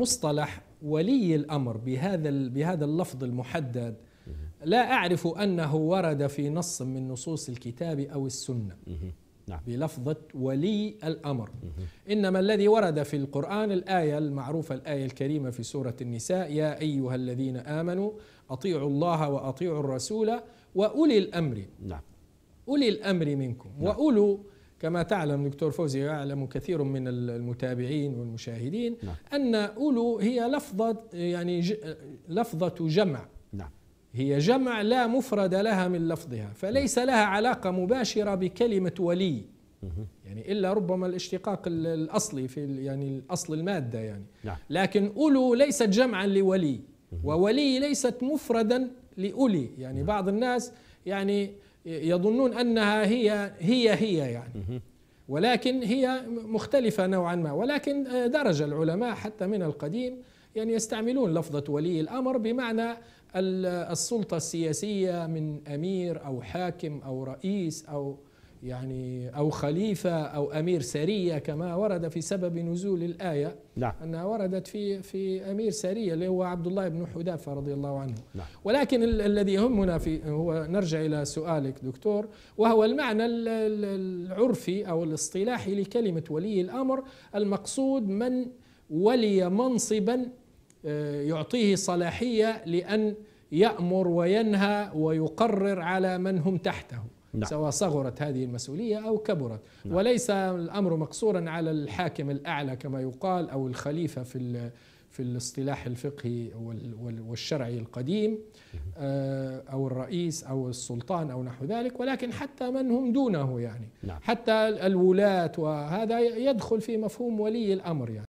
مصطلح ولي الامر بهذا بهذا اللفظ المحدد لا اعرف انه ورد في نص من نصوص الكتاب او السنه نعم. بلفظه ولي الامر انما الذي ورد في القران الايه المعروفه الايه الكريمه في سوره النساء يا ايها الذين امنوا اطيعوا الله واطيعوا الرسول واولي الامر نعم اولي الامر منكم نعم. واولو كما تعلم دكتور فوزي يعلم كثير من المتابعين والمشاهدين نعم. أن أولو هي لفظة يعني ج... لفظة جمع نعم. هي جمع لا مفرد لها من لفظها فليس نعم. لها علاقة مباشرة بكلمة ولي يعني إلا ربما الاشتقاق الأصلي في يعني الأصل المادة يعني نعم. لكن أولو ليست جمعا لولي وولي ليست مفردا لأولي يعني نعم. بعض الناس يعني يظنون انها هي هي هي يعني ولكن هي مختلفه نوعا ما ولكن آه، درج العلماء حتى من القديم يعني يستعملون لفظه ولي الامر بمعنى السلطه السياسيه من امير او حاكم او رئيس او يعني أو خليفة أو أمير سرية كما ورد في سبب نزول الآية نعم. أنها وردت في في أمير سرية اللي هو عبد الله بن حذافة رضي الله عنه نعم. ولكن ال- الذي يهمنا في هو نرجع إلى سؤالك دكتور وهو المعنى العرفي أو الاصطلاحي لكلمة ولي الأمر المقصود من ولي منصبا آه، يعطيه صلاحية لأن يأمر وينهى ويقرر على من هم تحته نعم. سواء صغرت هذه المسؤولية أو كبرت نعم. وليس الأمر مقصورا على الحاكم الأعلى كما يقال أو الخليفة في في الاصطلاح الفقهي والشرعي القديم آه، أو الرئيس أو السلطان أو نحو ذلك ولكن حتى من هم دونه يعني نعم. حتى الولاة وهذا يدخل في مفهوم ولي الأمر يعني